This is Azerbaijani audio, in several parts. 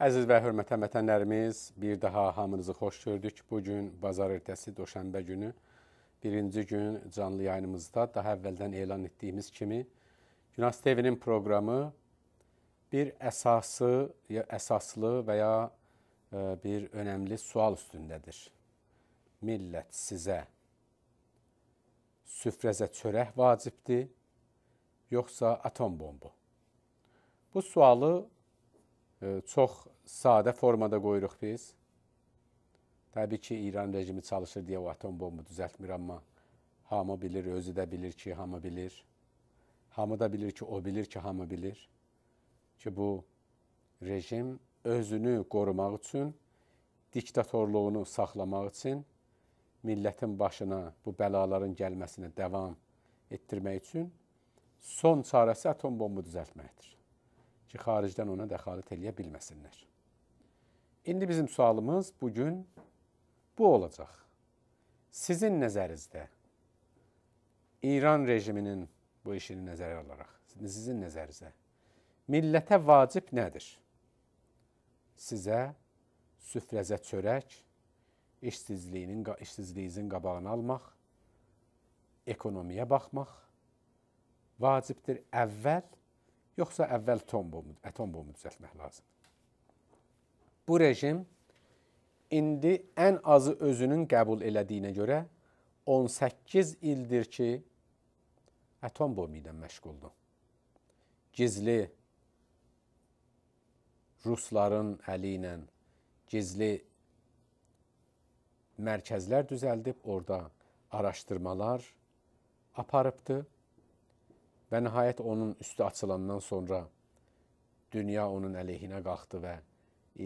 Əziz və hörmətli vətənlərimiz, bir daha hamınızı xoş gördük. Bu gün bazar ertəsi doşənbə günü birinci gün canlı yayımımızda daha əvvəldən elan etdiyimiz kimi Günas TV-nin proqramı bir əsası, ya əsaslı və ya e, bir önəmli sual üstündədir. Millət sizə süfrəzə çörək vacibdir, yoxsa atom bombu? Bu sualı çox sadə formada qoyuruq biz. Təbii ki, İran rejimi çalışır deyə o atom bombu düzəltmir, amma hamı bilir, özü də bilir ki, hamı bilir. Hamı da bilir ki, o bilir ki, hamı bilir ki, bu rejim özünü qorumaq üçün, diktatorluğunu saxlamaq üçün millətin başına bu bəlaların gəlməsini davam etdirmək üçün son çarəsi atom bombu düzəltməkdir ki, xaricdən ona dəxalət eləyə bilməsinlər. İndi bizim sualımız bu gün bu olacaq. Sizin nəzərinizdə İran rejiminin bu işini nəzərə alaraq sizin nəzərinizə millətə vacib nədir? Sizə süfrəzə çörək, işsizliyinin işsizliyinizin qabağını almaq, ekonomiyə baxmaq vacibdir əvvəl yoxsa əvvəl atom bombu, e, atom bombu düzəltmək lazımdır. Bu rejim indi ən azı özünün qəbul elədiyinə görə 18 ildir ki, atom e, bombu ilə məşğuldur. Gizli rusların əli ilə gizli mərkəzlər düzəldib orada araşdırmalar aparıbdı Və nəhayət onun üstü açılandan sonra dünya onun əleyhinə qalxdı və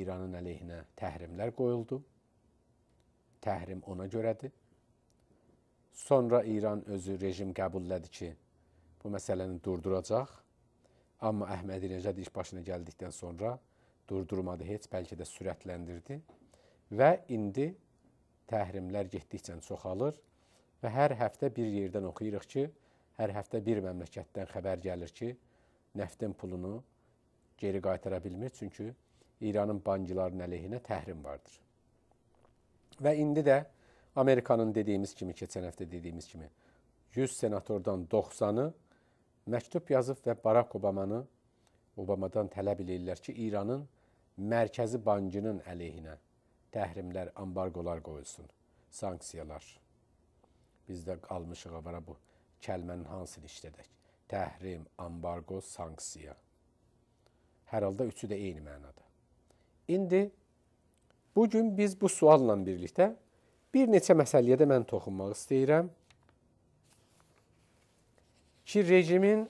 İranın əleyhinə təhrimlər qoyuldu. Təhrim ona görədir. Sonra İran özü rejim qəbullədi ki, bu məsələni durduracaq. Amma Əhmədinəcəd iş başına gəldikdən sonra durdurmadı heç, bəlkə də sürətləndirdi və indi təhrimlər getdikcə çoxalır və hər həftə bir yerdən oxuyuruq ki, hər həftə bir məmləkətdən xəbər gəlir ki, nəftin pulunu geri qaytara bilmir, çünki İranın banklarının əleyhinə təhrim vardır. Və indi də Amerikanın dediyimiz kimi, keçən həftə dediyimiz kimi 100 senatordan 90-ı məktub yazıb və Barack Obamanı Obamadan tələb eləyirlər ki, İranın mərkəzi bankının əleyhinə təhrimlər, ambarqolar qoyulsun, sanksiyalar. Biz də qalmışıq avara bu kəlmənin hansını işlədək? Təhrim, ambargo, sanksiya. Hər halda üçü də eyni mənadır. İndi bu gün biz bu sualla birlikdə bir neçə məsələyə də mən toxunmaq istəyirəm ki, rejimin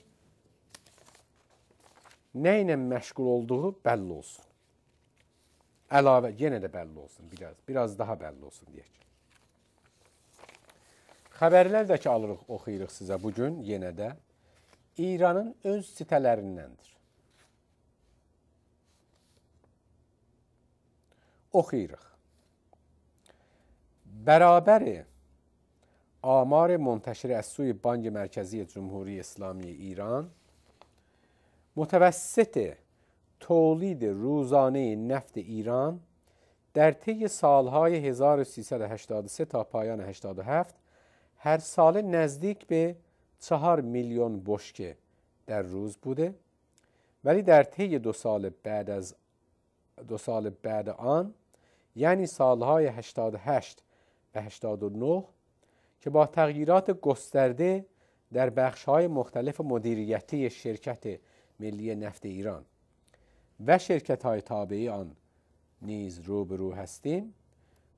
nə ilə məşğul olduğu bəlli olsun. Əlavə yenə də bəlli olsun, biraz biraz daha bəlli olsun deyək. Xəbərlər də ki, alırıq, oxuyuruq sizə bu gün yenə də İranın öz sitələrindəndir. Oxuyuruq. Bərabəri Amar-ı Monteşir Əs-Suy Banki Mərkəzi Cümhuri İslami İran متوسط تولید روزانه نفت ایران در طی سالهای 1383 تا پایان 87 هر سال نزدیک به چهار میلیون بشکه در روز بوده ولی در طی دو سال بعد از دو سال بعد آن یعنی سالهای 88 و 89 که با تغییرات گسترده در بخشهای مختلف مدیریتی شرکت ملی نفت ایران و شرکت های تابعی آن نیز روبرو هستیم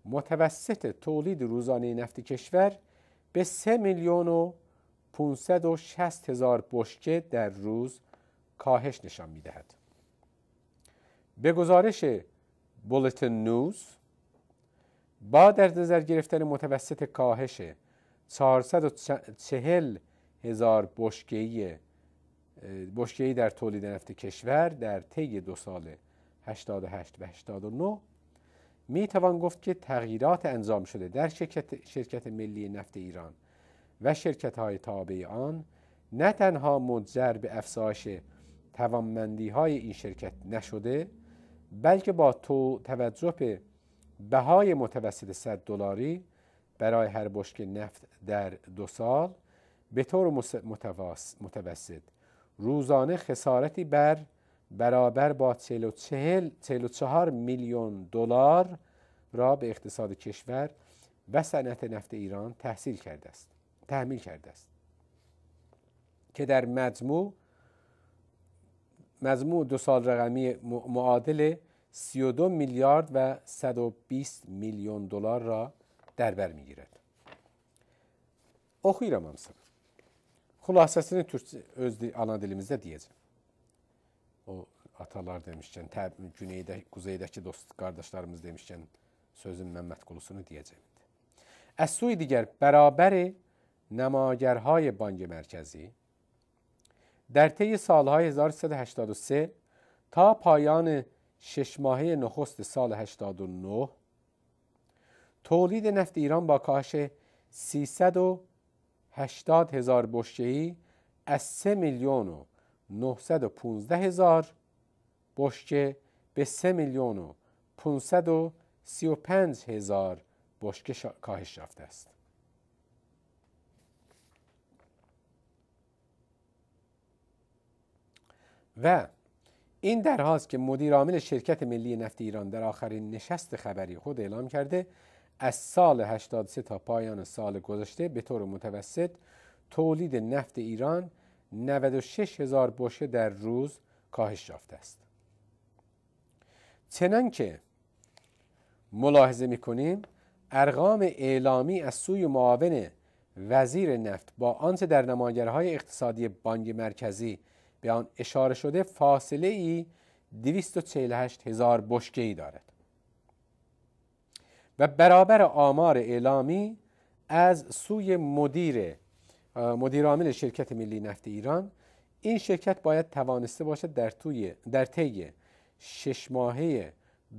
متوسط تولید روزانه نفت کشور به 3 میلیون و 560 هزار بشکه در روز کاهش نشان میدهد به گزارش بولتن نوز با در نظر گرفتن متوسط کاهش 440 هزار بشکه‌ای بشکه‌ای در تولید نفت کشور در طی دو سال 88 و 89 می توان گفت که تغییرات انجام شده در شرکت, شرکت ملی نفت ایران و شرکت های تابع آن نه تنها منجر به افزایش توانمندی های این شرکت نشده بلکه با تو توجه به بهای متوسط 100 دلاری برای هر بشک نفت در دو سال به طور متوسط روزانه خسارتی بر برابر با 44, 44 میلیون دلار را به اقتصاد کشور و صنعت نفت ایران تحصیل کرده است تحمیل کرده است که در مجموع مجموع دو سال رقمی معادل 32 میلیارد و 120 میلیون دلار را در بر میگیرد. Oxuyuram hamısını. Xülasəsini türk öz ana dilimizdə deyəcəm o atalar demişkən, təb güneydə, quzeydəki dost qardaşlarımız demişkən sözün Məmməd Qulusunu deyəcəm. Əs-Sui digər bərabəri Nəmagerhay Banki Mərkəzi در طی سالهای 1383 تا پایان شش ماهه نخست سال 89 تولید نفت ایران با کاهش 380 هزار بشکه‌ای از 3 میلیون و 915 هزار بشکه به 3 میلیون و 535 هزار بشکه کاهش یافته است و این در حال که مدیر عامل شرکت ملی نفت ایران در آخرین نشست خبری خود اعلام کرده از سال 83 تا پایان سال گذشته به طور متوسط تولید نفت ایران 96 هزار بشه در روز کاهش یافته است چنان که ملاحظه می کنیم ارقام اعلامی از سوی معاون وزیر نفت با آنچه در نماگرهای اقتصادی بانک مرکزی به آن اشاره شده فاصله ای 248 هزار بشکه ای دارد و برابر آمار اعلامی از سوی مدیر مدیرعامل شرکت ملی نفت ایران این شرکت باید توانسته باشد در طی در شش ماهه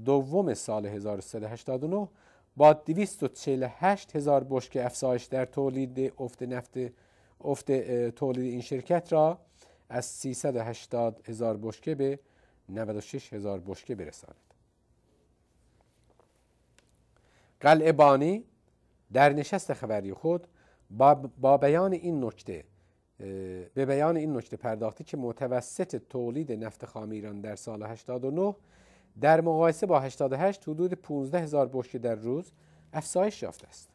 دوم سال 1389 با 248 هزار بشک افزایش در تولید افت نفت افت تولید این شرکت را از 380 هزار بشکه به 96 هزار بشکه برساند قلعه بانی در نشست خبری خود با بیان این نکته به بیان این نکته پرداخته که متوسط تولید نفت خام ایران در سال 89 در مقایسه با 88 حدود 15 هزار بشکه در روز افزایش یافته است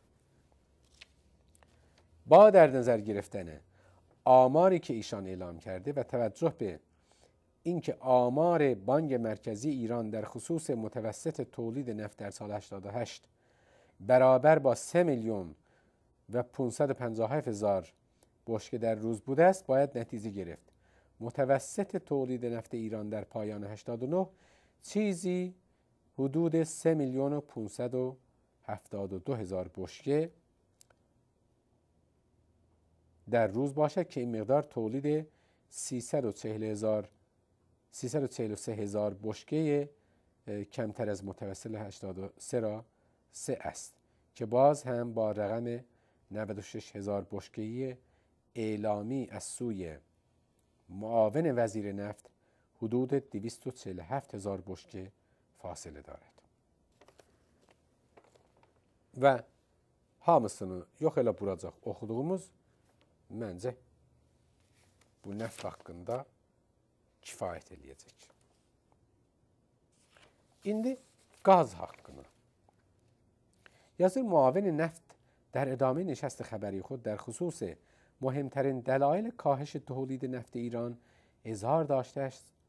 با در نظر گرفتن آماری که ایشان اعلام کرده و توجه به اینکه آمار بانک مرکزی ایران در خصوص متوسط تولید نفت در سال 88 برابر با 3 میلیون و 557 هزار بشکه در روز بوده است باید نتیجه گرفت متوسط تولید نفت ایران در پایان 89 چیزی حدود 3 میلیون و 572 هزار بشکه در روز باشد که این مقدار تولید 340 هزار 343 هزار بشکه کمتر از متوسط 83 را 3 است که باز هم با رقم 96 هزار بشکهی اعلامی از سوی معاون وزیر نفت حدود 247 هزار بشکه فاصله دارد və hamısını yox elə buracaq oxuduğumuz məncə bu nəft haqqında kifayət eləyəcək. İndi qaz haqqını. Yazır müavini nəft در ادامه نشست خبری خود در خصوص مهمترین دلایل کاهش تولید نفت ایران اظهار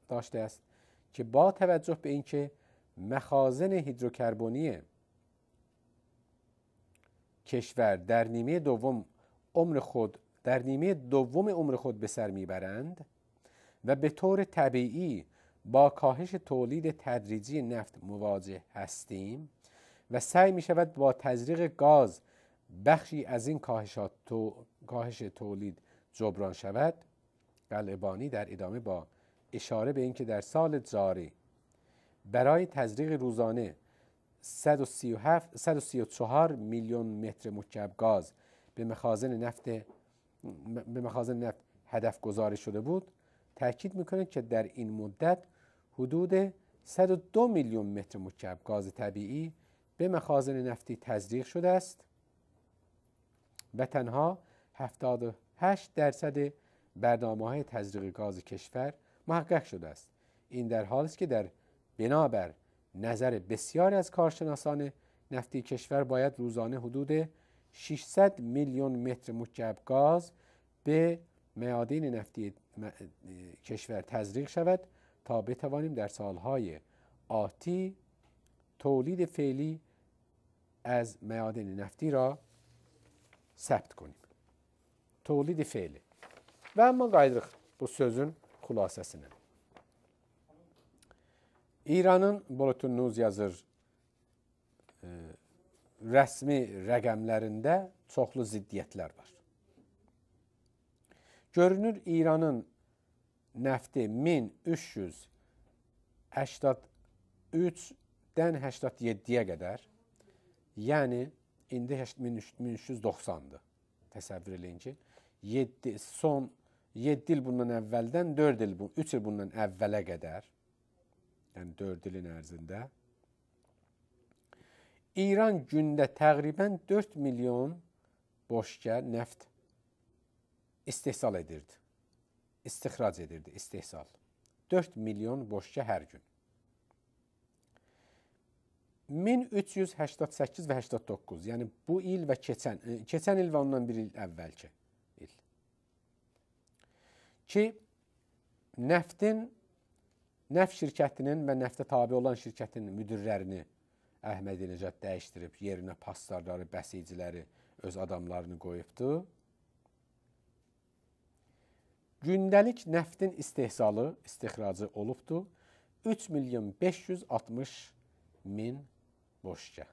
داشته است که با توجه به اینکه مخازن هیدروکربونی کشور در نیمه دوم عمر خود در نیمه دوم عمر خود به سر میبرند و به طور طبیعی با کاهش تولید تدریجی نفت مواجه هستیم و سعی می شود با تزریق گاز بخشی از این کاهش تولید جبران شود قلعبانی در ادامه با اشاره به اینکه در سال جاری برای تزریق روزانه 137 134 میلیون متر مکعب گاز به مخازن نفت به مخازن نفت هدف گذاری شده بود تاکید میکنه که در این مدت حدود 102 میلیون متر مکعب گاز طبیعی به مخازن نفتی تزریق شده است و تنها 78 درصد برنامه های تزریق گاز کشور محقق شده است این در حالی است که در بنابر نظر بسیاری از کارشناسان نفتی کشور باید روزانه حدود 600 میلیون متر مکعب گاز به میادین نفتی کشور تزریق شود تا بتوانیم در سالهای آتی تولید فعلی از میادین نفتی را ثبت کنیم تولید فعلی və amma qayıdırıq bu sözün xülasəsinə. İranın Bulletin News yazır e, rəsmi rəqəmlərində çoxlu ziddiyyətlər var. Görünür İranın nəfti 1383-dən 87-yə qədər, yəni indi 1390-dır. Təsəvvür eləyin ki, 7 son 7 il bundan əvvəldən 4 il bu 3 il bundan əvvələ qədər yəni 4 ilin ərzində İran gündə təqribən 4 milyon boşqa neft istehsal edirdi. İstixrac edirdi, istehsal. 4 milyon boşqa hər gün. 1388 və 89, yəni bu il və keçən, e, keçən il və ondan bir il əvvəlki il. Ki, nəftin, nəft şirkətinin və nəftə tabi olan şirkətin müdürlərini Əhmədi Necət dəyişdirib, yerinə pastarları, bəsiciləri, öz adamlarını qoyubdu. Gündəlik nəftin istehsalı, istixracı olubdu. 3 milyon 560 min boşça.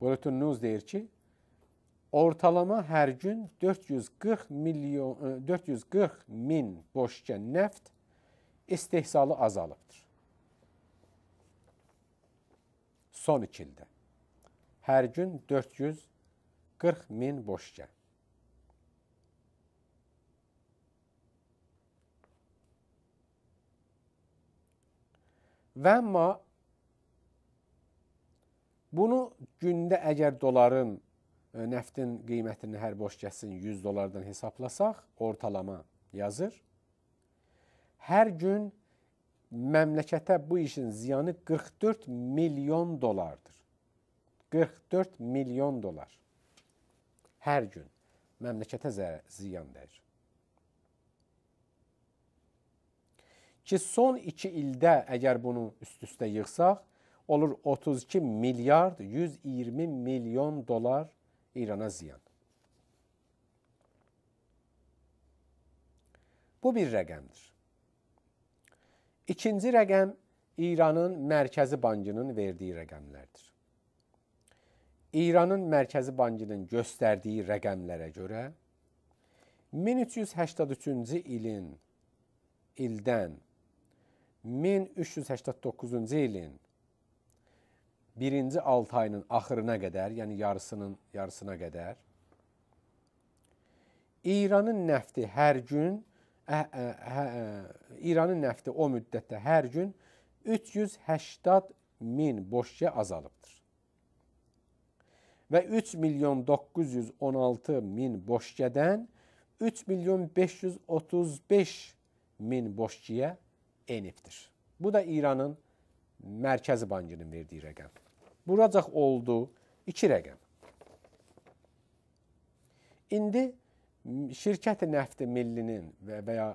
Bulletin News deyir ki, ortalama hər gün 440 milyon 440 e, min boşca neft istehsalı azalıbdır. Son 2 ildə hər gün 440 min boşca. Və amma bunu gündə əgər doların e, nəftin qiymətini hər boş kəsin 100 dollardan hesablasaq, ortalama yazır. Hər gün məmləkətə bu işin ziyanı 44 milyon dollardır. 44 milyon dollar. Hər gün məmləkətə ziyan dəyir. ki, son 2 ildə əgər bunu üst-üstə yığsaq, olur 32 milyard 120 milyon dollar İrana ziyan. Bu bir rəqəmdir. İkinci rəqəm İranın Mərkəzi Bankının verdiyi rəqəmlərdir. İranın Mərkəzi Bankının göstərdiyi rəqəmlərə görə 1383-cü ilin ildən 1389-cu ilin birinci 6 ayının axırına qədər, yəni yarısının yarısına qədər İranın nəfti hər gün ə, hə, ə, hə, ə, hə, İranın nəfti o müddətdə hər gün 380 min boşca azalıbdır. Və 3 milyon 916 min boşcadan 3 milyon 535 min boşcaya ENİF'dir. Bu da İranın Mərkəzi Bankının verdiyi rəqəm. Vuracaq oldu 2 rəqəm. İndi şirkəti nəfti millinin və, və ya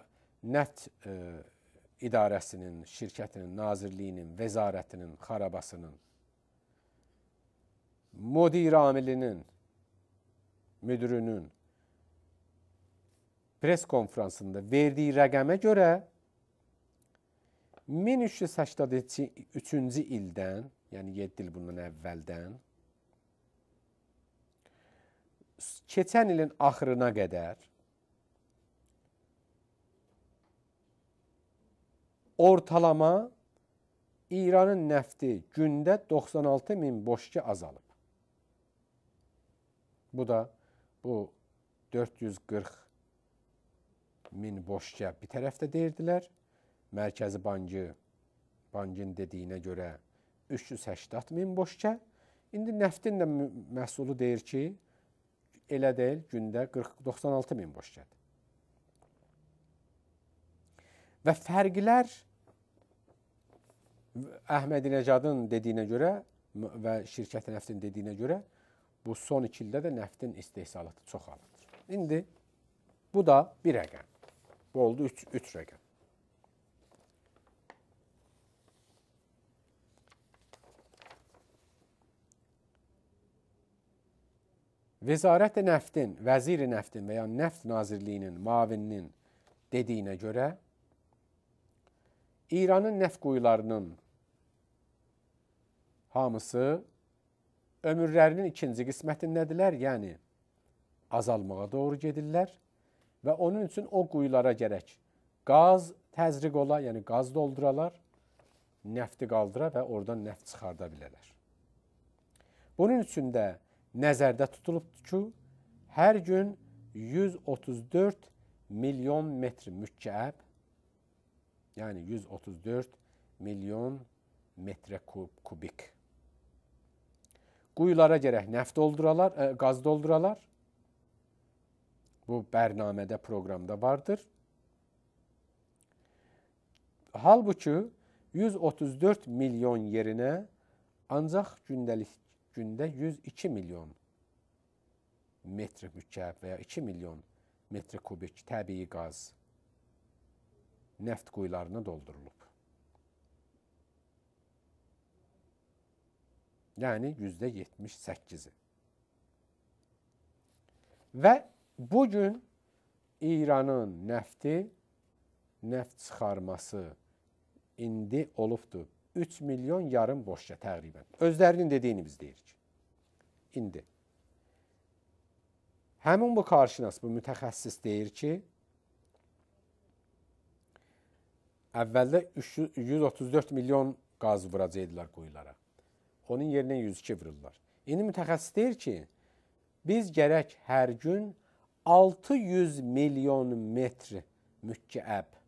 nəft e, idarəsinin, şirkətinin, nazirliyinin, vəzarətinin, xarabasının müdir amilinin, müdürünün pres konfransında verdiyi rəqəmə görə 1383-cü ildən, yəni 7 il bundan əvvəldən keçən ilin axırına qədər ortalama İranın nəfti gündə 96 min boşki azalıb. Bu da bu 440 min boşka bir tərəfdə deyirdilər. Mərkəzi Bankı bankın dediyinə görə 380 min boşça. İndi neftin də məhsulu deyir ki, elə deyil, gündə 40 96 min boşçadır. Və fərqlər Əhmədinəcadın dediyinə görə və şirkət neftin dediyinə görə bu son 2 ildə də neftin istehsalatı çoxalır. İndi bu da bir rəqəm. Bu oldu 3 3 rəqəm. Vəzarət Nəftin, Vəziri Nəftin və ya Nəft Nazirliyinin mavininin dediyinə görə İranın neft quyularının hamısı ömürlərinin ikinci qismətindədirlər, yəni azalmağa doğru gedirlər və onun üçün o quyulara gərək qaz təzriq ola, yəni qaz dolduralar, nəfti qaldıra və oradan nəft çıxarda bilərlər. Bunun üçün də nəzərdə tutulubdur ki, hər gün 134 milyon metr mükəb, yəni 134 milyon metrə kub, kubik. Quyulara gərək neft dolduralar, ə, qaz dolduralar. Bu bərnamədə, proqramda vardır. Halbuki 134 milyon yerinə ancaq gündəlik gündə 102 milyon metr mükəb və ya 2 milyon metr kubik təbii qaz neft quyularına doldurulub. Yəni %78-i. Və bu gün İranın nefti neft çıxarması indi olubdur 3 milyon yarım boşça təqribən. Özlərinin dediyini biz deyirik. İndi həmin bu qarşınas bu mütəxəssis deyir ki, əvvəldə 134 milyon qaz vuracaqdılar quyulara. Onun yerinə 102 vururlar. İndi mütəxəssis deyir ki, biz gərək hər gün 600 milyon metr mükəb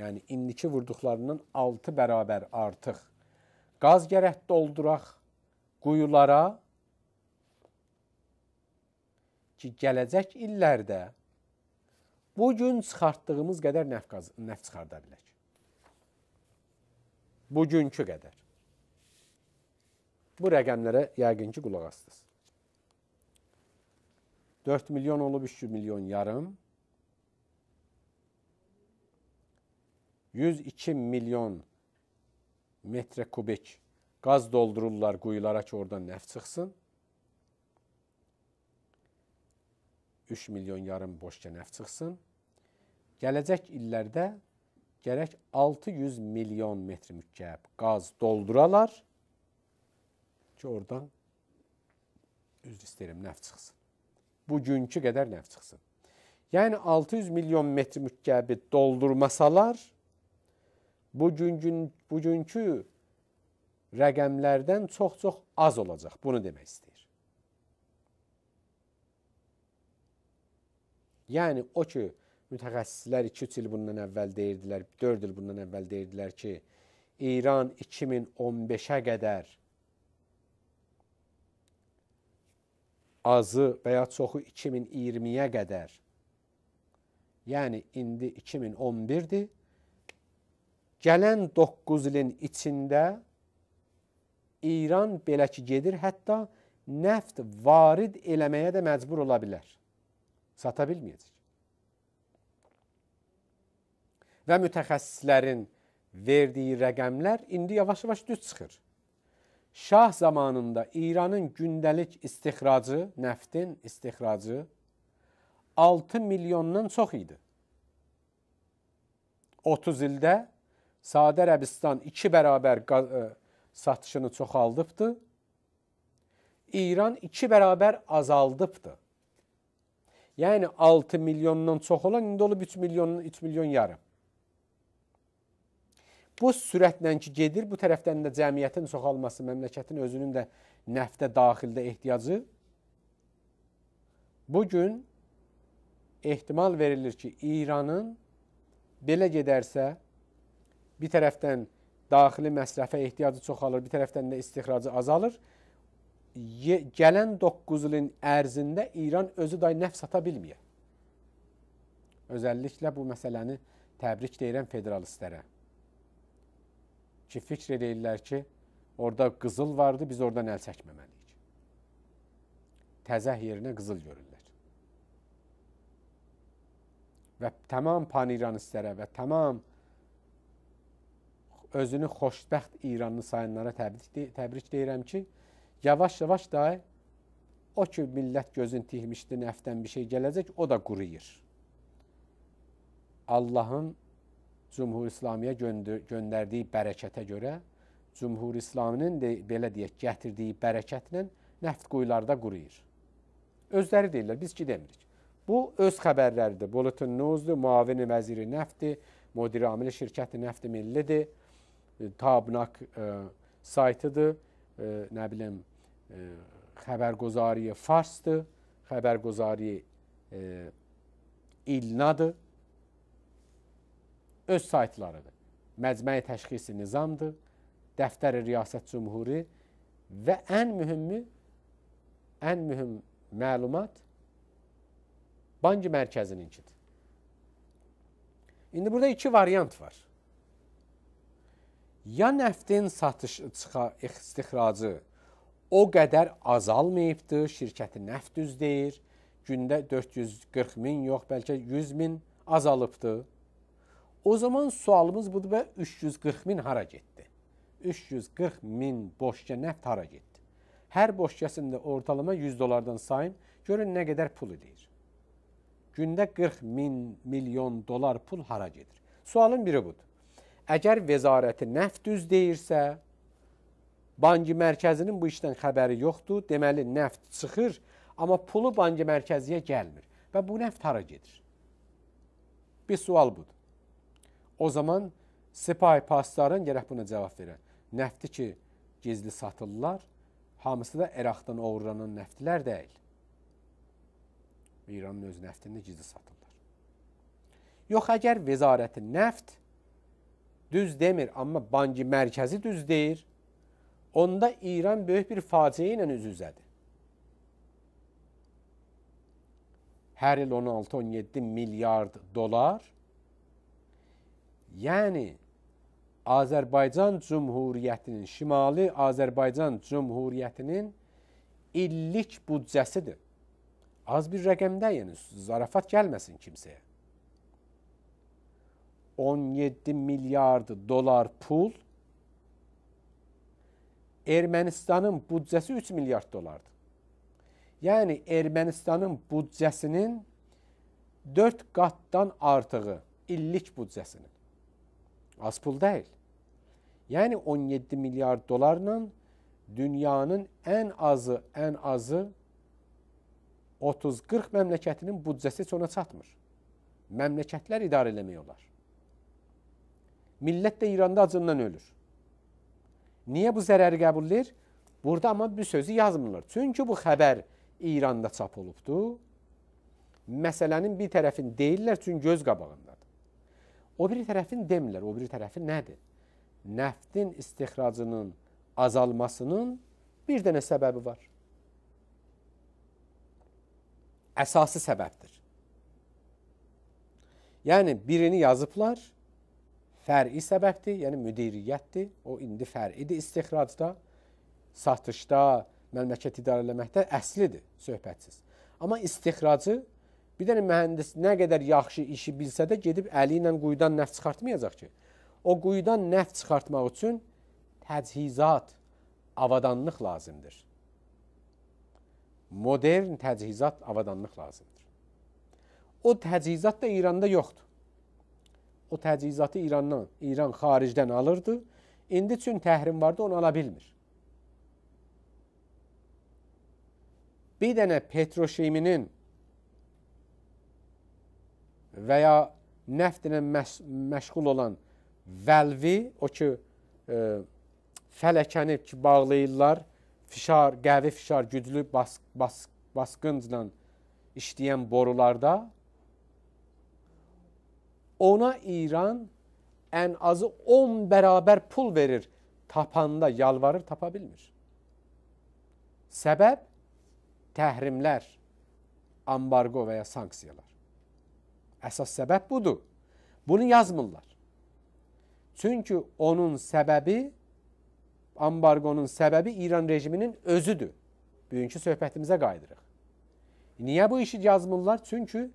yəni indiki vurduqlarından 6 bərabər artıq qaz gərək dolduraq quyulara ki, gələcək illərdə bu gün çıxartdığımız qədər neft qaz neft çıxarda bilək. Bugünkü qədər. Bu rəqəmlərə yəqin ki, qulaq asdınız. 4 milyon olub 3 milyon yarım. 102 milyon metre kubik qaz doldururlar quyulara ki, oradan nəf çıxsın. 3 milyon yarım boşca nəf çıxsın. Gələcək illərdə gərək 600 milyon metr mükəb qaz dolduralar ki, oradan üzr istəyirəm, nəf çıxsın. Bugünkü qədər nəf çıxsın. Yəni 600 milyon metr mükəbi doldurmasalar, bugünkü, bugünkü rəqəmlərdən çox-çox az olacaq. Bunu demək istəyir. Yəni o ki, mütəxəssislər 2-3 il bundan əvvəl deyirdilər, 4 il bundan əvvəl deyirdilər ki, İran 2015-ə qədər azı və ya çoxu 2020-yə qədər. Yəni indi 2011-dir gələn 9 ilin içində İran belə ki gedir, hətta neft varid eləməyə də məcbur ola bilər. Sata bilməyəcək. Və mütəxəssislərin verdiyi rəqəmlər indi yavaş-yavaş düz çıxır. Şah zamanında İranın gündəlik istixracı, neftin istixracı 6 milyondan çox idi. 30 ildə Sadə Ərəbistan iki bərabər e, satışını çoxaldıbdı. İran iki bərabər azaldıbdı. Yəni 6 milyondan çox olan indi olub 3 milyonun 3 milyon yarım. Bu sürətlə ki gedir, bu tərəfdən də cəmiyyətin çoxalması, məmləkətin özünün də nəftə daxildə ehtiyacı bu gün ehtimal verilir ki, İranın belə gedərsə bir tərəfdən daxili məsrəfə ehtiyacı çoxalır, bir tərəfdən də istixracı azalır. Ye, gələn 9 ilin ərzində İran özü day nəf sata bilməyə. Özəlliklə bu məsələni təbrik deyirəm federalistlərə. Ki, fikr edirlər ki, orada qızıl vardı, biz oradan əl çəkməməliyik. Təzəh yerinə qızıl görürlər. Və tamam pan-İranistlərə və tamam özünü xoşbəxt İranlı sayanlara təbrik, təbrik deyirəm ki, yavaş-yavaş da o ki, millət gözün tihmişdi, nəfdən bir şey gələcək, o da quruyur. Allahın Cümhur İslamiyə göndər göndərdiyi bərəkətə görə, Cümhur İslaminin de, belə deyək, gətirdiyi bərəkətlə nəft quyularda quruyur. Özləri deyirlər, biz ki demirik. Bu öz xəbərləridir. Bulutun Nuzdur, müavini vəziri nəftdir, müdiri amili şirkəti nəfti millidir. تابناک e, e, saytıdır, e, nə bilim, xəbərgozariyə farsdır, xəbərgozariyə ilnadır, öz saytlarıdır. Məcməyi təşxisi nizamdır, dəftəri riyasət cümhuri və ən mühümü, ən mühüm məlumat banki mərkəzininkidir. İndi burada iki variant var ya nəftin satış istixracı o qədər azalmayıbdı, şirkəti nəft düz deyir, gündə 440 min yox, bəlkə 100 min azalıbdı. O zaman sualımız budur və 340 min hara getdi? 340 min boşca nəft hara getdi? Hər boşcasında ortalama 100 dollardan sayın, görün nə qədər pul edir. Gündə 40 min milyon dolar pul hara gedir? Sualın biri budur. Əgər vəzarəti nəf düz deyirsə, banki mərkəzinin bu işdən xəbəri yoxdur. Deməli, nəft çıxır, amma pulu banki mərkəziyə gəlmir və bu nəft hara gedir? Bir sual budur. O zaman sipahi pasların gərək buna cavab verə. Nəfti ki, gizli satırlar, hamısı da Əraqdan oğurlanan nəftlər deyil. İranın öz nəftini gizli satırlar. Yox, əgər vəzarəti nəft düz demir amma banki mərkəzi düz deyir. Onda İran böyük bir faciə ilə üz-üzədir. Hər il 16-17 milyard dolar. Yəni Azərbaycan Cümhuriyyətinin, Şimali Azərbaycan Cümhuriyyətinin illik büdcəsidir. Az bir rəqəmdə, yəni zarafat gəlməsin kimsəyə. 17 milyard dolar pul Ermənistanın büdcəsi 3 milyard dolardır. Yəni Ermənistanın büdcəsinin 4 qatdan artığı illik büdcəsinin. Az pul deyil. Yəni 17 milyard dolarla dünyanın ən azı, ən azı 30-40 məmləkətinin büdcəsi sona çatmır. Məmləkətlər idarə eləmək olar. Millet de İran'da acından ölür. Niyə bu zərəri qəbullir? Burada amma bir sözü yazmırlar. Çünki bu xəbər İranda çap olubdu. Məsələnin bir tərəfini deyirlər, çünki göz qabağındadır. O biri tərəfini demirlər. O biri tərəfi nədir? Nəftin istixracının azalmasının bir dənə səbəbi var. Əsası səbəbdir. Yəni birini yazıblar, fər'i səbəbdir, yəni müdiriyyətdir. O indi fər'idir istixracda, satışda, məmləkət idarələməkdə əslidir söhbətsiz. Amma istixracı bir dənə mühəndis nə qədər yaxşı işi bilsə də gedib əli ilə quyudan neft çıxartmayacaq ki. O quyudan neft çıxartmaq üçün təchizat, avadanlıq lazımdır. Modern təchizat, avadanlıq lazımdır. O təchizat da İranda yoxdur o təchizatı İrandan, İran xaricdən alırdı. İndi üçün təhrim vardı, onu ala bilmir. Bir dənə petroşiminin və ya nəftlə məş məşğul olan vəlvi, o ki, e, fələkəni ki, bağlayırlar, fişar, qəvi fişar güclü bas, bas, basqıncla işləyən borularda Ona İran en azı 10 beraber pul verir. Tapanda yalvarır tapabilmir. Sebep təhrimlər, ambargo və ya sanksiyalar. Əsas səbəb budur. Bunu yazmırlar. Çünki onun səbəbi, ambargonun səbəbi İran rejiminin özüdür. Bugünkü söhbətimizə qayıdırıq. Niyə bu işi yazmırlar? Çünki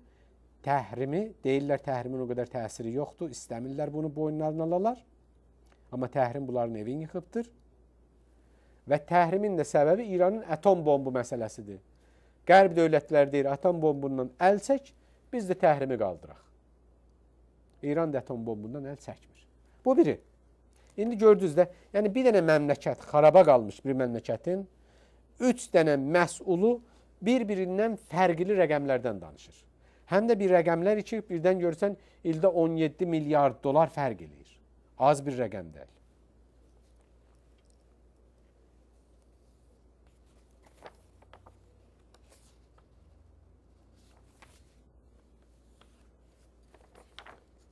təhrimi deyirlər təhrimin o qədər təsiri yoxdur, istəmirlər bunu boynlarına alalar. Amma təhrim bunların evini yıxıbdır. Və təhrimin də səbəbi İranın atom bombu məsələsidir. Qərb dövlətləri deyir, atom bombundan əl çək, biz də təhrimi qaldıraq. İran da atom bombundan əl çəkmir. Bu biri. İndi gördünüz də, yəni bir dənə məmləkət, xaraba qalmış bir məmləkətin üç dənə məsulu bir-birindən fərqli rəqəmlərdən danışır həm də bir rəqəmlər içi birdən görsən ildə 17 milyard dolar fərq eləyir. Az bir rəqəm deyil.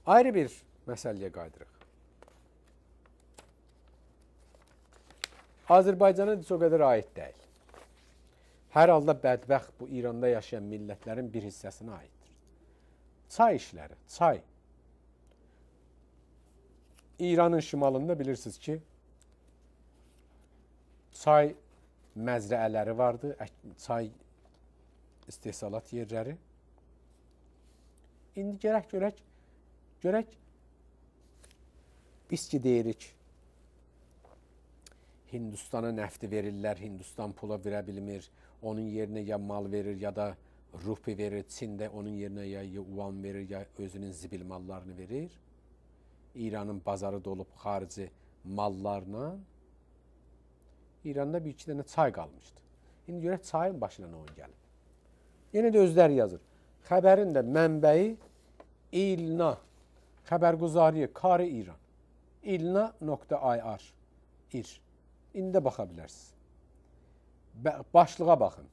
Ayrı bir məsələyə qayıdırıq. Azərbaycana heç o qədər aid deyil. Hər halda bədbəxt bu İranda yaşayan millətlərin bir hissəsinə aiddir. Çay işləri, çay. İranın şimalında bilirsiniz ki, çay məzrəələri vardı, çay istehsalat yerləri. İndi gərək görək, görək biz ki deyirik, Hindistana nəfti verirlər, Hindistan pula verə bilmir, onun yerine ya mal verir ya da rupi verir. Çin de onun yerine ya yuan verir ya özünün zibil mallarını verir. İran'ın bazarı dolub xarici mallarla İranda bir iki dənə çay qalmışdı. İndi görək çayın başına nə oyun gəlib. Yenə də özləri yazır. Xəbərin də mənbəyi İlna xəbərguzariyə Kari İran. ilna.ir İr. İndi də baxa bilərsiniz. başlığa baxın.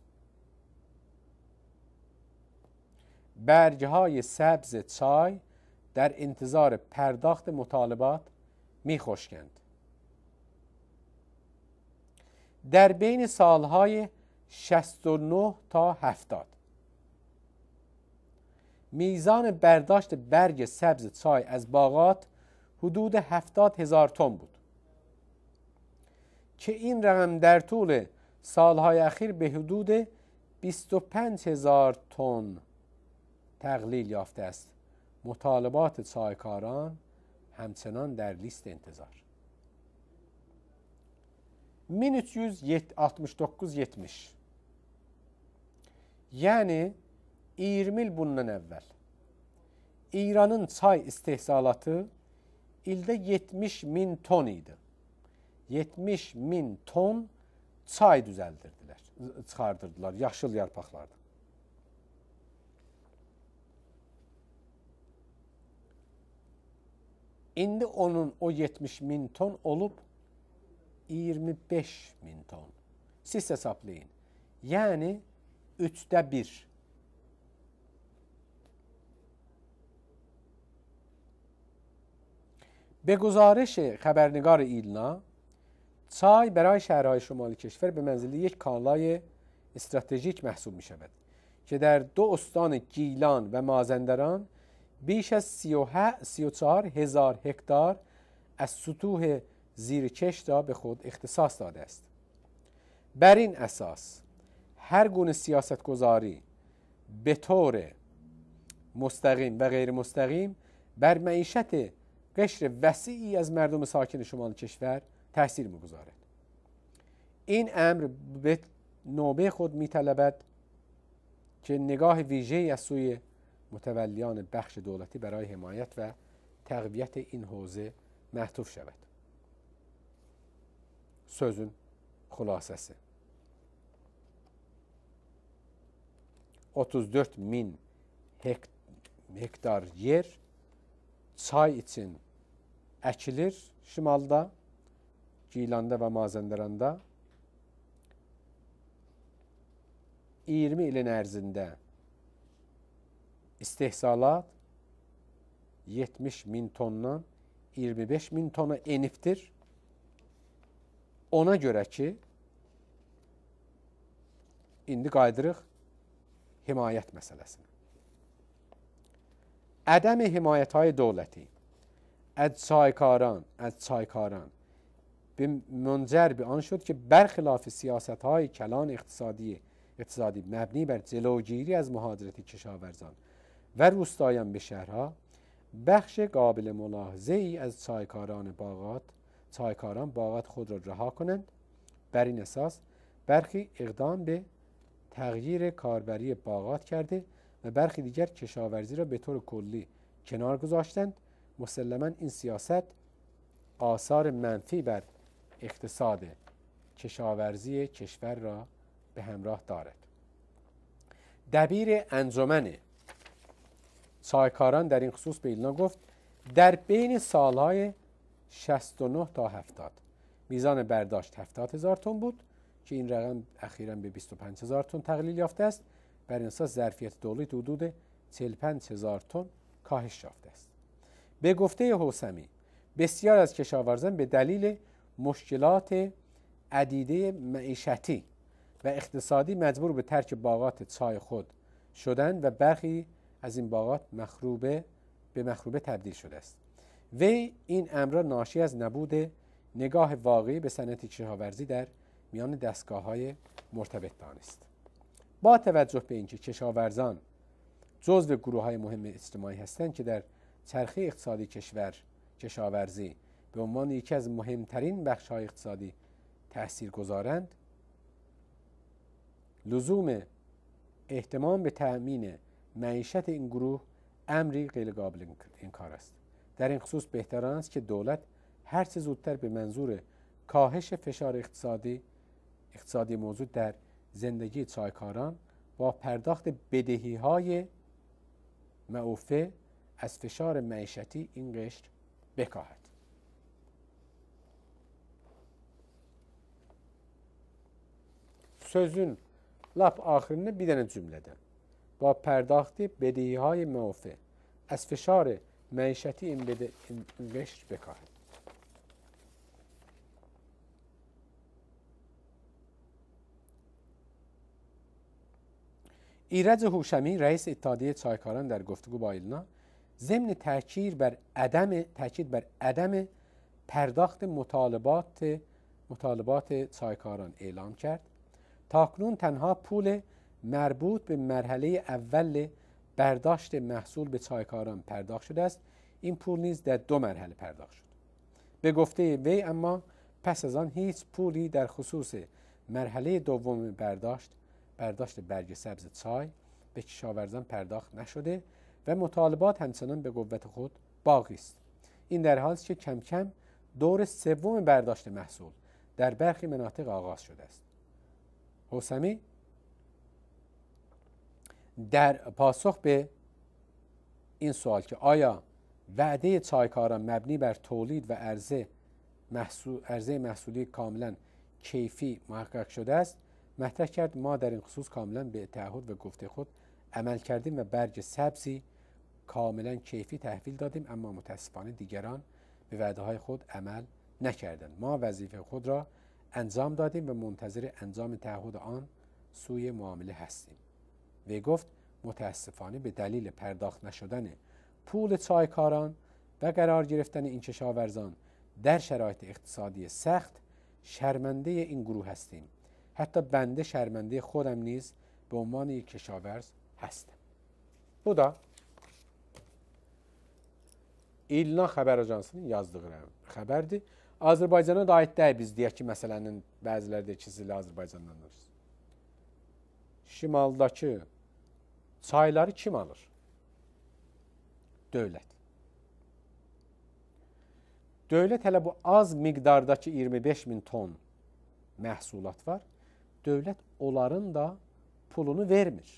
برگهای سبز چای در انتظار پرداخت مطالبات خوشکند. در بین سالهای 69 تا 70 میزان برداشت برگ سبز چای از باغات حدود هفتاد هزار تن بود که این رقم در طول سالهای اخیر به حدود 25 هزار تن تقلیل یافته است مطالبات سایکاران همچنان در لیست انتظار 1369-70 Yəni 20 il bundan əvvəl İranın çay istehsalatı ildə 70 min ton idi. 70 min ton çay düzəldirdilər, çıxardırdılar yaşıl yarpaqlardan. İndi onun o 70 min ton olub 25 min ton. Siz hesablayın. Yəni, üçdə bir. Beguzarişi xəbərnigar ilna چای برای شهرهای شمال کشور به منزله یک کالای استراتژیک محسوب می شود که در دو استان گیلان و مازندران بیش از 34 هزار هکتار از سطوح زیر کشت را به خود اختصاص داده است بر این اساس هر گونه سیاست گذاری به طور مستقیم و غیر مستقیم بر معیشت قشر وسیعی از مردم ساکن شمال کشور تاثیر میگذارد این امر به نوبه خود میطلبد که نگاه ویژه از سوی متولیان بخش دولتی برای حمایت و تقویت این حوزه محتوف شود sözün xulasəsi 34 min hekt hektar yer çay üçün əkilir şimalda Gilan'da ve Mazenderan'da 20 ilin ərzində istehsalat 70 min tondan 25 min tona enibdir. Ona görə ki, indi qayıdırıq himayət məsələsinə. Ədəmi himayətay dövləti, ədçaykaran, ədçaykaran, منجر به آن شد که برخلاف سیاست های کلان اقتصادی اقتصادی مبنی بر جلوگیری از مهاجرت کشاورزان و روستایان به شهرها بخش قابل ملاحظه ای از چایکاران باغات چایکاران باغات خود را رها کنند بر این اساس برخی اقدام به تغییر کاربری باغات کرده و برخی دیگر کشاورزی را به طور کلی کنار گذاشتند مسلما این سیاست آثار منفی بر اقتصاد کشاورزی کشور را به همراه دارد دبیر انجمن سایکاران در این خصوص به ایلنا گفت در بین سالهای 69 تا 70 میزان برداشت 70 هزار تن بود که این رقم اخیرا به 25 هزار تن تقلیل یافته است بر این اساس ظرفیت دولت حدود 45 هزار تن کاهش یافته است به گفته حوسمی بسیار از کشاورزان به دلیل مشکلات عدیده معیشتی و اقتصادی مجبور به ترک باغات چای خود شدن و برخی از این باغات مخروبه به مخروبه تبدیل شده است وی این امر ناشی از نبود نگاه واقعی به سنتی کشاورزی در میان دستگاه های مرتبط دانست با توجه به اینکه کشاورزان جزو گروه های مهم اجتماعی هستند که در چرخه اقتصادی کشور کشاورزی به عنوان یکی از مهمترین بخش های اقتصادی تأثیر گذارند لزوم احتمام به تأمین معیشت این گروه امری غیر قابل این کار است در این خصوص بهتران است که دولت هر چه زودتر به منظور کاهش فشار اقتصادی اقتصادی موجود در زندگی چایکاران با پرداخت بدهی های معوفه از فشار معیشتی این قشر بکاهد sözün lap axırını bir dənə cümlədən. Və pərdaxti bedihay məufi. Əsfişari məişəti inbedi inveş bekar. ایرج هوشمی رئیس اتحادیه چایکاران در گفتگو با ایلنا ضمن تاکید بر عدم تاکید بر عدم پرداخت مطالبات مطالبات چایکاران اعلام کرد تاکنون تنها پول مربوط به مرحله اول برداشت محصول به چایکاران پرداخت شده است این پول نیز در دو مرحله پرداخت شد به گفته وی اما پس از آن هیچ پولی در خصوص مرحله دوم برداشت برداشت برگ سبز چای به کشاورزان پرداخت نشده و مطالبات همچنان به قوت خود باقی است این در حالی که کم کم دور سوم برداشت محصول در برخی مناطق آغاز شده است حسامی در پاسخ به این سوال که آیا وعده چایکارا مبنی بر تولید و عرضه محصول، عرضه محصولی کاملا کیفی محقق شده است مطرح کرد ما در این خصوص کاملا به تعهد و گفته خود عمل کردیم و برگ سبزی کاملا کیفی تحویل دادیم اما متاسفانه دیگران به وعده های خود عمل نکردند ما وظیفه خود را انجام دادیم و منتظر انجام تعهد آن سوی معامله هستیم وی گفت متاسفانه به دلیل پرداخت نشدن پول چایکاران و قرار گرفتن این کشاورزان در شرایط اقتصادی سخت شرمنده این گروه هستیم حتی بنده شرمنده خودم نیز به عنوان یک کشاورز هستم بودا ایلنا خبر یازدگرم خبر دی Azərbaycana da aid deyil biz deyək ki, məsələnin bəziləri də ikinci ildə Azərbaycandan alır. Şimaldakı çayları kim alır? Dövlət. Dövlət hələ bu az miqdardakı 25 min ton məhsulat var. Dövlət onların da pulunu vermir.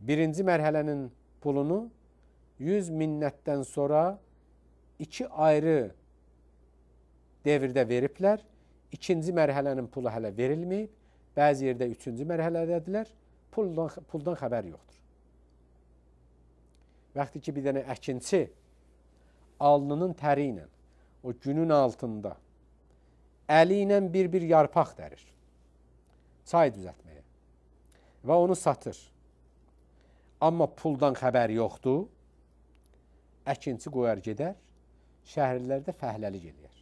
Birinci mərhələnin pulunu 100 minnətdən sonra iki ayrı devirdə veriblər. İkinci mərhələnin pulu hələ verilməyib. Bəzi yerdə üçüncü mərhələdədirlər. Puldan, puldan xəbər yoxdur. Vaxtı ki, bir dənə əkinçi alnının təri ilə, o günün altında əli ilə bir-bir yarpaq dərir. Çay düzəltməyə. Və onu satır. Amma puldan xəbər yoxdur. Əkinçi qoyar gedər, şəhərlərdə fəhləlik eləyər.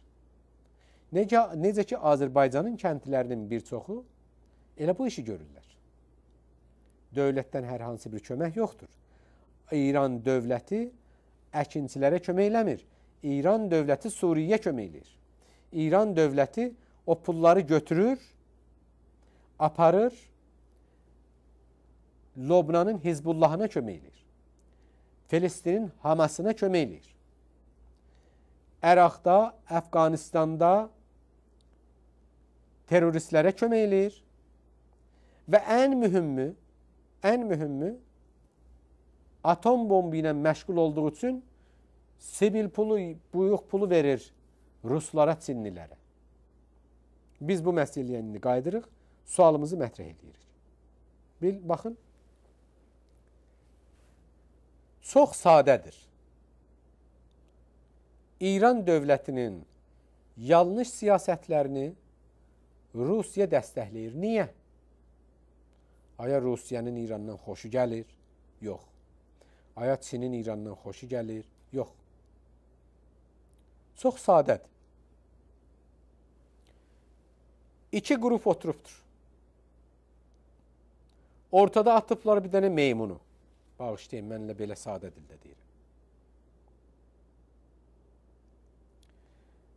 Necə, necə ki, Azərbaycanın kəndlərinin bir çoxu elə bu işi görürlər. Dövlətdən hər hansı bir kömək yoxdur. İran dövləti əkinçilərə kömək eləmir. İran dövləti Suriyyə kömək eləyir. İran dövləti o pulları götürür, aparır, Lobnanın Hizbullahına kömək eləyir. Filistinin Hamasına kömək eləyir. Əraqda, Əfqanistanda, teröristlərə kömək eləyir. Və ən mühümü, ən mühümü atom bombu ilə məşğul olduğu üçün sibil pulu, buyuq pulu verir ruslara, çinlilərə. Biz bu məsələyə indi qayıdırıq, sualımızı mətrəh edirik. Bil, baxın. Çox sadədir. İran dövlətinin yanlış siyasətlərini Rusiya dəstəkləyir. Niyə? Aya Rusiyanın İrandan xoşu gəlir? Yox. Aya Çinin İrandan xoşu gəlir? Yox. Çox sadədir. İki qrup oturubdur. Ortada atıblar bir dənə meymunu. Bağışlayın, mənlə belə sadə dildə deyirəm.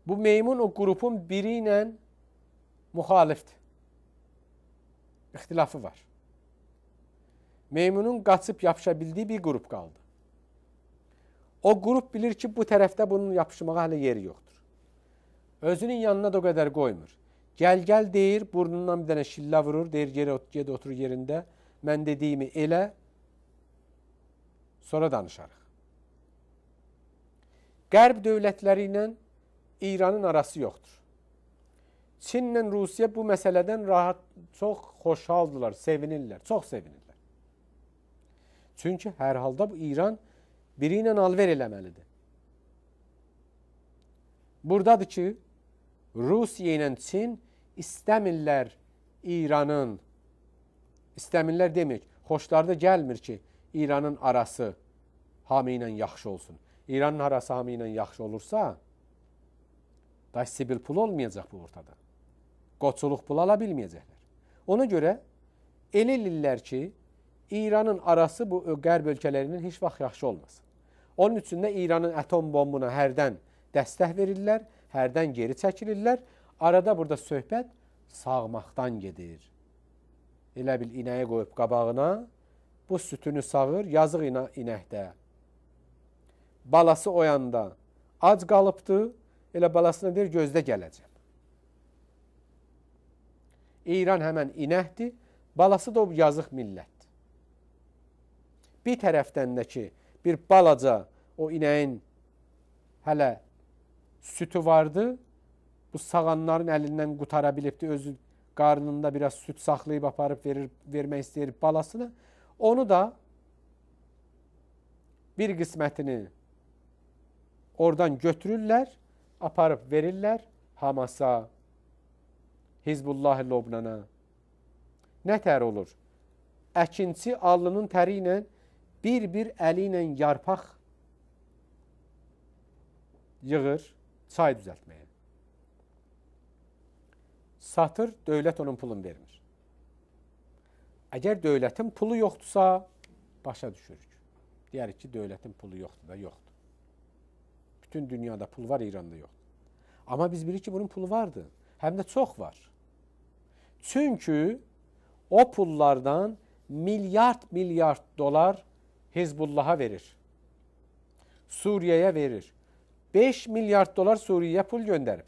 Bu meymun o qrupun biri ilə müxalifdir. İxtilafı var. Meymunun qaçıb yapışa bildiyi bir qrup qaldı. O qrup bilir ki, bu tərəfdə bunun yapışmağa hələ yeri yoxdur. Özünün yanına da o qədər qoymur. Gəl gəl deyir, burnundan bir dənə şillə vurur, deyir, geri ot, get otur yerində. Mən dediyimi elə, sonra danışarıq. Qərb dövlətləri ilə İranın arası yoxdur. Çinlə Rusiya bu məsələdən rahat, çox xoşhaldılar, sevinirlər, çox sevinirlər. Çünki hər halda bu İran biri ilə alver eləməlidir. Burdadır ki, Rusiya ilə Çin istəmirlər İranın, istəmirlər demək, xoşlarda gəlmir ki, İranın arası hamı ilə yaxşı olsun. İranın arası hamı ilə yaxşı olursa, daş sibil pul olmayacaq bu ortada qoçuluq pulu ala bilməyəcəklər. Ona görə elə illər ki, İranın arası bu qərb ölkələrinin heç vaxt yaxşı olmasın. Onun üçün də İranın atom bombuna hərdən dəstək verirlər, hərdən geri çəkilirlər. Arada burada söhbət sağmaqdan gedir. Elə bil inəyə qoyub qabağına, bu sütünü sağır, yazıq inə inəkdə. Balası oyanda ac qalıbdı, elə balasına deyir gözdə gələcəm. İran həmən inəkdir, balası da o yazıq millətdir. Bir tərəfdən də ki, bir balaca o inəyin hələ sütü vardı, bu sağanların əlindən qutara bilibdi, özü qarnında biraz süt saxlayıb aparıb verir, vermək istəyir balasına. Onu da bir qismətini oradan götürürlər, aparıb verirlər Hamasa, Hizbullah Lobnana. Nə tər olur? Əkinçi alnının təri ilə bir-bir əli ilə yarpaq yığır çay düzəltməyə. Satır, dövlət onun pulunu vermir. Əgər dövlətin pulu yoxdursa, başa düşürük. Deyərik ki, dövlətin pulu yoxdur da, yoxdur. Bütün dünyada pul var, İranda yoxdur. Amma biz bilirik ki, bunun pulu vardı. Həm də çox var. Çünkü o pullardan milyar milyar dolar Hizbullah'a verir. Suriye'ye verir. 5 milyar dolar Suriye'ye pul gönderir.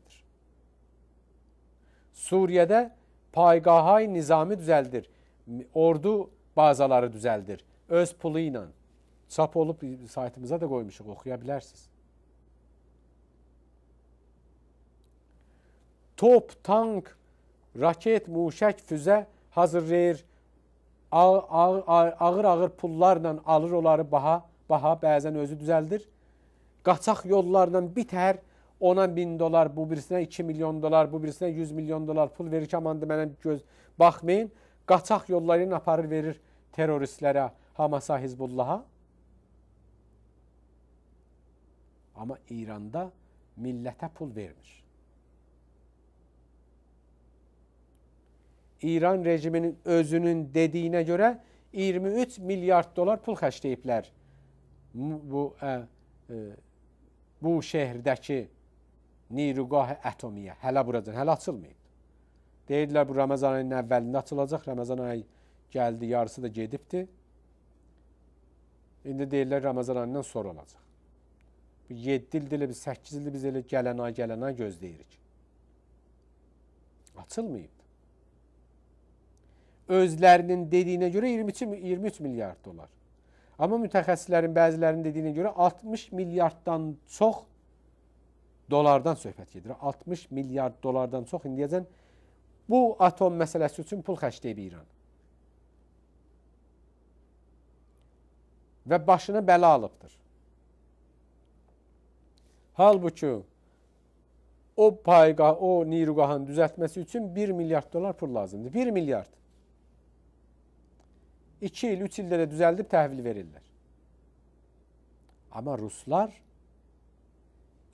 Suriye'de paygahay nizami düzeldir. Ordu bazaları düzeldir. Öz puluyla. Sap olup saytımıza da koymuşuk okuyabilirsiniz. Top, tank, raket, muşək, füzə hazırlayır. Ağır-ağır pullarla alır onları baha, baha bəzən özü düzəldir. Qaçaq yollarla bitər, ona 1000 dollar, bu birisinə 2 milyon dollar, bu birisinə 100 milyon dollar pul verir ki, aman mənə göz baxmayın. Qaçaq yolları ilə aparır verir terroristlərə, Hamasa, Hizbullaha. Amma İranda millətə pul vermir. İran rejiminin özünün dediğine göre 23 milyard dolar pul xərcləyiblər bu ə, ə, bu şəhərdəki Nirugah Atomiyə. Hələ buradan hələ açılmayıb. Deyirlər bu Ramazan ayının əvvəlində açılacaq. Ramazan ayı gəldi, yarısı da gedibdi. İndi deyirlər Ramazan ayından sonra olacaq. 7 ildir, 8 ildir biz elə gələn ay, gələn ay gözləyirik. Açılmayıb özlərinin dediyinə görə 22 23 milyard dollar. Amma mütəxəssislərin bəzilərinin dediyinə görə 60 milyarddan çox dolardan söhbət gedir. 60 milyard dolardan çox indiyəcən bu atom məsələsi üçün pul xərcləyib İran. Və başına bəla alıbdır. Halbuki o payqa, o niruqahın düzəltməsi üçün 1 milyard dolar pul lazımdır. 1 milyard. 2 il, 3 illərə düzəldib təhvil verirlər. Amma ruslar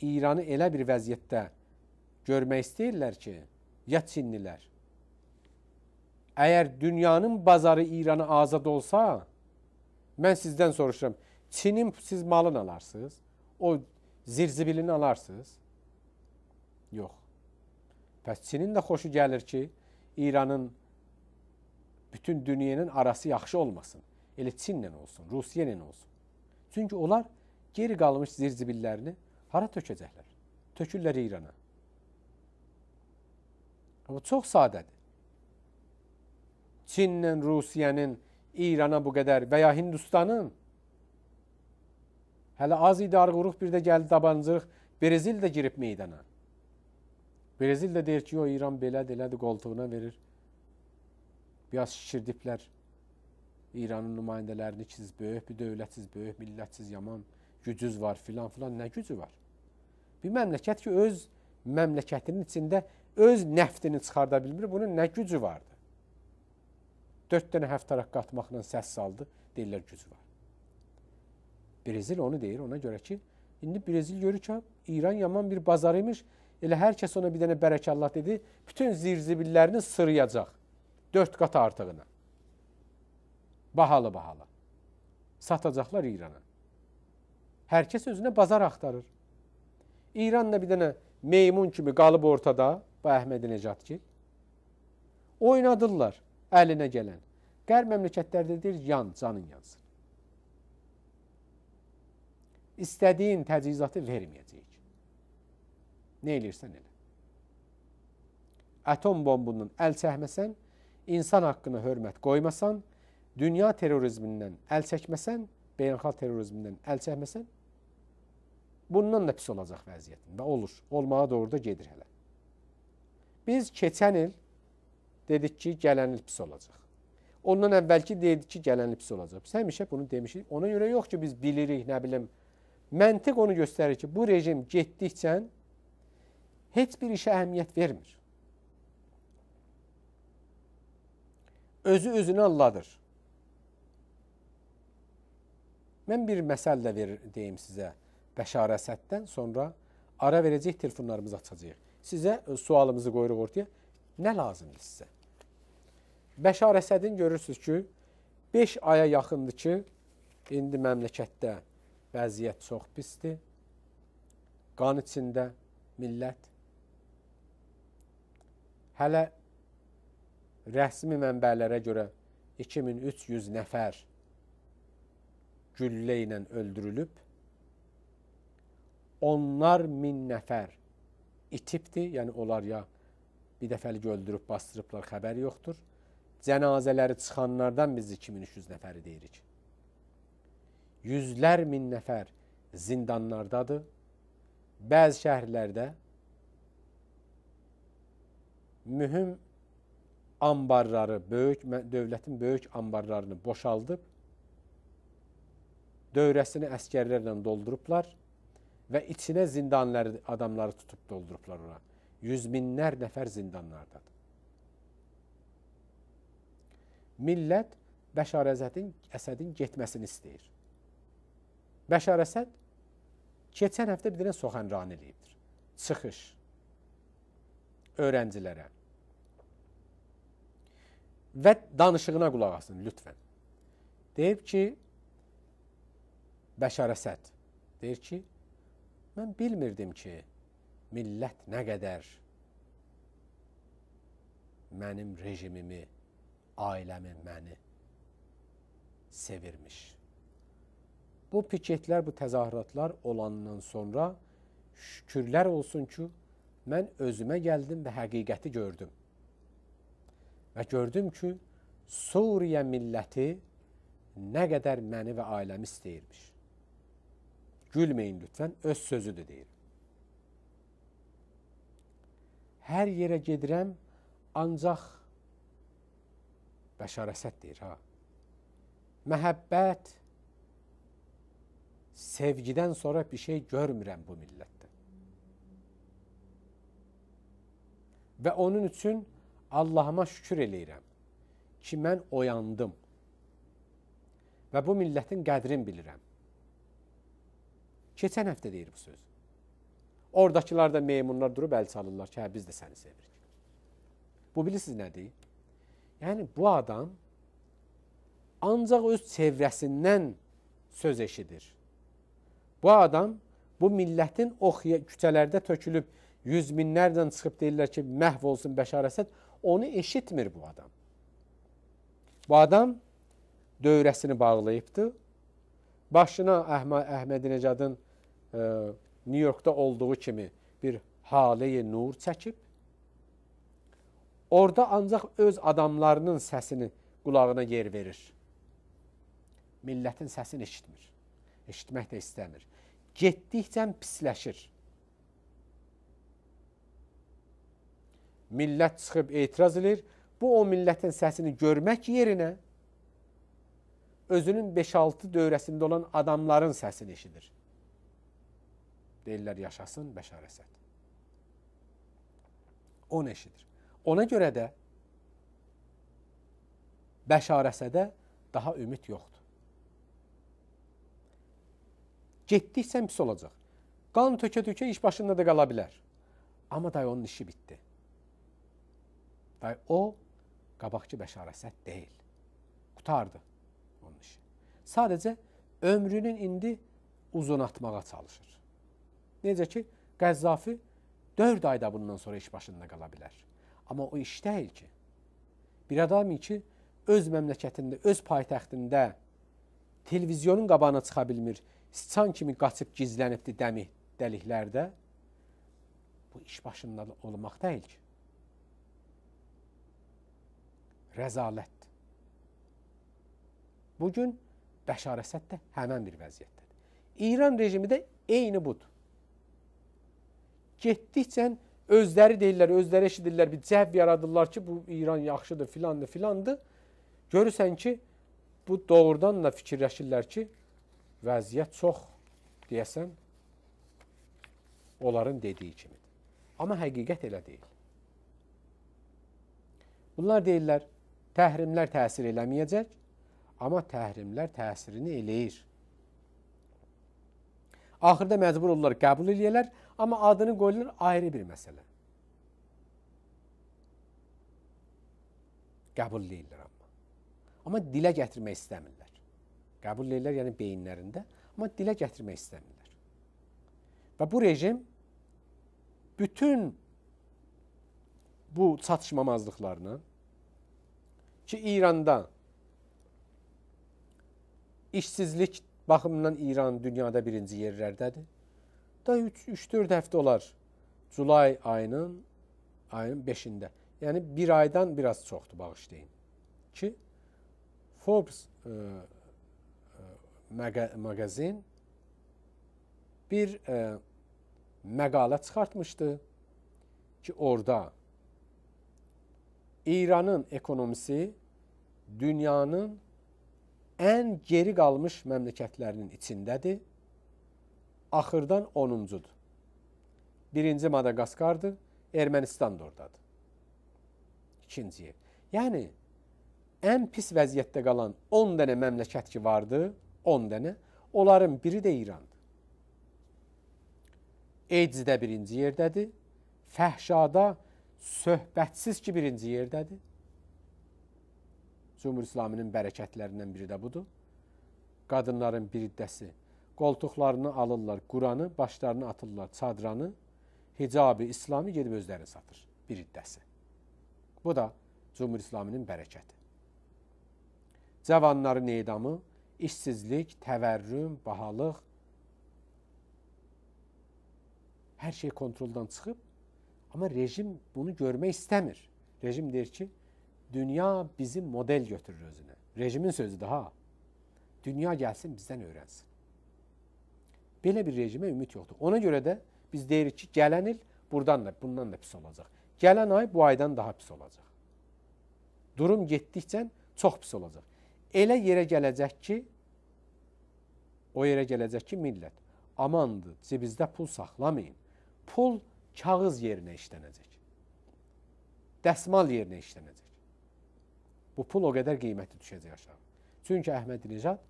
İranı elə bir vəziyyətdə görmək istəyirlər ki, ya Çinlilər. Əgər dünyanın bazarı İranı azad olsa, mən sizdən soruşuram, Çinin siz malını alarsınız, o zirzibilini alarsınız? Yox. Pəs Çinin də xoşu gəlir ki, İranın bütün dünyanın arası yaxşı olmasın. Elə Çinlə olsun, Rusiya ilə olsun. Çünki onlar geri qalmış zirzibillərini hara tökəcəklər? Tökürlər İrana. Amma çox sadədir. Çinlə Rusiyanın İrana bu qədər və ya Hindustanın hələ az idarə quruq bir də gəldi dabancırıq Brezil də girib meydana. Brezil də deyir ki, o İran belədir, elədir qoltuğuna verir. Biraz şişirdiblər İranın nümayəndələrini ki, siz böyük bir dövlətsiz, böyük millətsiz, yaman gücüz var filan filan. Nə gücü var? Bir məmləkət ki, öz məmləkətinin içində öz nəftini çıxarda bilmir, bunun nə gücü vardı? Dörd dənə həft tərəq qatmaqla səs saldı, deyirlər gücü var. Brezil onu deyir, ona görə ki, indi Brezil görür ki, İran yaman bir bazarıymış, elə hər kəs ona bir dənə bərək Allah dedi, bütün zirzibillərini sırıyacaq. Dörd qat artığına. Bahalı-bahalı. Satacaqlar İrana. Hər kəs özünə bazar axtarır. İranla bir dənə meymun kimi qalıb ortada, bu Əhmədi Necat ki. Oynadırlar əlinə gələn. Qər məmləkətlərdə deyir, yan, canın yansın. İstədiyin təcizatı verməyəcək. Nə eləyirsən elə. Atom bombundan əl çəkməsən, insan haqqına hörmət qoymasan, dünya terrorizmindən əl çəkməsən, beynəlxalq terrorizmindən əl çəkməsən, bundan da pis olacaq vəziyyətin və olur. Olmağa doğru da gedir hələ. Biz keçən il dedik ki, gələn il pis olacaq. Ondan əvvəlki dedik ki, gələn il pis olacaq. Biz həmişə bunu demişik. Ona görə yox ki, biz bilirik, nə bilim. Məntiq onu göstərir ki, bu rejim getdikcə heç bir işə əhəmiyyət vermir. özü özünü Allahdır. Mən bir məsəl də ver, deyim sizə. Bəşarəsətdən sonra ara verəcək, telefonlarımızı açacağıq. Sizə e, sualımızı qoyuruq ortaya. Nə lazımdır sizə? Bəşarəsədin görürsüz ki, 5 aya yaxındır ki, indi məmləkətdə vəziyyət çox pisdir. Qan içində millət. Hələ rəsmi mənbələrə görə 2300 nəfər güllə ilə öldürülüb. Onlar min nəfər itibdir, yəni onlar ya bir dəfəlik öldürüb bastırıblar, xəbər yoxdur. Cənazələri çıxanlardan biz 2300 nəfəri deyirik. Yüzlər min nəfər zindanlardadır. Bəzi şəhərlərdə mühüm ambarları, böyük dövlətin böyük ambarlarını boşaldıb dövrəsini əskərlərlə doldurublar və içinə zindanları, adamları tutub doldurublar ora. Yüz minlər nəfər zindanlardadır. Millət Bəşar Əsədin, Əsədin getməsini istəyir. Bəşar Əsəd keçən həftə bir dənə soxanrani eləyibdir. Çıxış öyrəncilərə və danışığına qulaq asın lütfən. Deyib ki, Bəşar Əsəd deyir ki, mən bilmirdim ki, millət nə qədər mənim rejimimi, ailəmi məni sevirmiş. Bu piketlər, bu təzahüratlar olandan sonra şükürlər olsun ki, mən özümə gəldim və həqiqəti gördüm və gördüm ki, Suriyə milləti nə qədər məni və ailəmi istəyirmiş. Gülməyin lütfən, öz sözüdür deyir. Hər yerə gedirəm, ancaq Bəşar Əsəd deyir ha. Məhəbbət sevgidən sonra bir şey görmürəm bu millətdə. Və onun üçün Allahıma şükür eləyirəm ki, mən oyandım və bu millətin qədrini bilirəm. Keçən həftə deyir bu söz. Oradakılar da meymunlar durub əl çalırlar ki, hə biz də səni sevirik. Bu bilirsiniz nədir? Yəni bu adam ancaq öz çevrəsindən söz eşidir. Bu adam bu millətin o küçələrdə tökülüb yüz minlərlə çıxıb deyirlər ki, məhv olsun Bəşar Əsəd, Onu eşitmir bu adam. Bu adam dövrəsini bağlayıbdı. Başına Əhmə, Əhmədinəcadın e, New Yorkda olduğu kimi bir haleyi nur çəkib. Orda ancaq öz adamlarının səsini qulağına yer verir. Millətin səsini eşitmir. Eşitmək də istəmir. Getdikcə pisləşir. millət çıxıb etiraz edir. Bu o millətin səsini görmək yerinə özünün 5-6 dövrəsində olan adamların səsini eşidir. Deyirlər yaşasın Bəşar Əsəd. Onu eşidir. Ona görə də Bəşar Əsədə daha ümid yoxdur. Getdiksə pis olacaq. Qan tökə-tökə iş başında da qala bilər. Amma day onun işi bitdi. Və o qabaqçı bəşarəsət deyil. Qutardı onun işi. Sadəcə ömrünün indi uzunatmağa çalışır. Necə ki, Qəzzafi 4 ayda bundan sonra iş başında qala bilər. Amma o iş deyil ki. Bir adam ki, öz məmləkətində, öz paytaxtında televizyonun qabağına çıxa bilmir, sıçan kimi qaçıb gizlənibdi dəmi dəliklərdə. Bu iş başında olmaq deyil ki. rəzalətdir. Bugün Bəşar Əsəd də həmən bir vəziyyətdədir. İran rejimi də eyni budur. Getdikcə özləri deyirlər, özləri eşidirlər, bir cəhv yaradırlar ki, bu İran yaxşıdır, filandır, filandır. Görürsən ki, bu doğrudan da fikirləşirlər ki, vəziyyət çox, deyəsən, onların dediyi kimidir. Amma həqiqət elə deyil. Bunlar deyirlər, Təhrimlər təsir eləməyəcək, amma təhrimlər təsirini eləyir. Axırda məcbur olurlar, qəbul eləyirlər, amma adını qoyurlar ayrı bir məsələ. Qəbul eləyirlər amma. Amma dilə gətirmək istəmirlər. Qəbul eləyirlər, yəni beyinlərində, amma dilə gətirmək istəmirlər. Və bu rejim bütün bu çatışmamazlıqlarını, ki İranda işsizlik baxımından İran dünyada birinci yerlərdədir. Da 3-4 həftə olar Julay ayının ayın 5-də. Yəni bir aydan biraz çoxdur bağışlayın. Ki Forbes e, e, ə, ə, magazin bir ə, e, məqalə çıxartmışdı ki, orada İranın ekonomisi dünyanın ən geri qalmış məmləkətlərinin içindədir. Axırdan 10-cudur. Birinci Madaqaskardır, Ermənistan da oradadır. İkinciyi. Yəni, ən pis vəziyyətdə qalan 10 dənə məmləkət ki vardı, 10 dənə, onların biri də İrandır. AIDS-də birinci yerdədir, fəhşada söhbətsiz ki birinci yerdədir, Cümhur İslaminin bərəkətlərindən biri də budur. Qadınların bir iddəsi qoltuqlarını alırlar, Quranı, başlarını atırlar, çadranı, hicabı, İslamı gedib özlərini satır bir iddəsi. Bu da Cümhur İslaminin bərəkəti. Cavanların edamı, işsizlik, təvərrüm, bahalıq, hər şey kontroldan çıxıb, amma rejim bunu görmək istəmir. Rejim deyir ki, Dünya bizim model götürür özüne. Rejimin sözü daha. Dünya gəlsin bizdən öyrənsin. Belə bir rejimə ümid yoxdur. Ona görə də biz deyirik ki, gələn il buradan da, bundan da pis olacaq. Gələn ay bu aydan daha pis olacaq. Durum getdikcə çox pis olacaq. Elə yerə gələcək ki, o yerə gələcək ki, millət amandır, cibizdə pul saxlamayın. Pul kağız yerinə işlənəcək. Dəsmal yerinə işlənəcək. Bu pul o qədər qiymətli düşəcək aşağı. Çünki Əhmədinəcad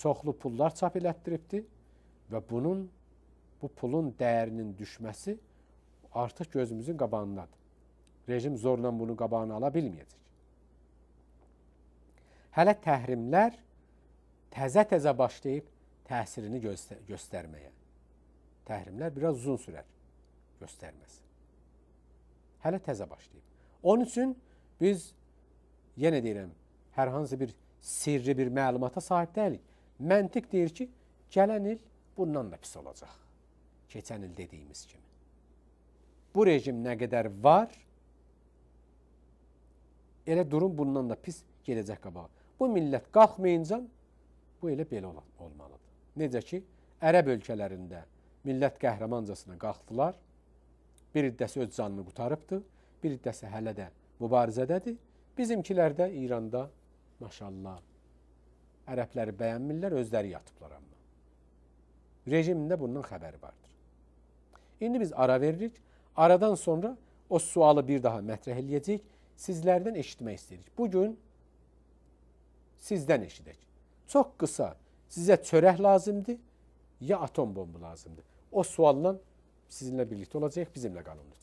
çoxlu pullar çap elətdiribdi və bunun bu pulun dəyərinin düşməsi artıq gözümüzün qabağındadır. Rejim zorla bunu qabağını ala bilməyəcək. Hələ təhrimlər təzə-təzə başlayıb təsirini göstər göstərməyə. Təhrimlər biraz uzun sürər göstərməsi. Hələ təzə başlayıb. Onun üçün Biz yenə deyirəm, hər hansı bir sirri bir məlumata sahib deyilik. Məntiq deyir ki, gələn il bundan da pis olacaq. Keçən il dediyimiz kimi. Bu rejim nə qədər var, elə durum bundan da pis gedəcək qabağa. Bu millət qalxmayınca bu elə belə olmalıdır. Necə ki, ərəb ölkələrində millət qəhrəmancasına qalxdılar, bir iddəsi öz canını qutarıbdır, bir iddəsi hələ də mübarizədədir. Bizimkilər də İranda maşallah ərəbləri bəyənmirlər, özləri yatıblar amma. Rejimin də bundan xəbəri vardır. İndi biz ara veririk. Aradan sonra o sualı bir daha mətrəh eləyəcək. Sizlərdən eşitmək istəyirik. Bu gün sizdən eşidək. Çox qısa sizə çörək lazımdır ya atom bombu lazımdır. O sualla sizinlə birlikdə olacaq, bizimlə qalın lütfen.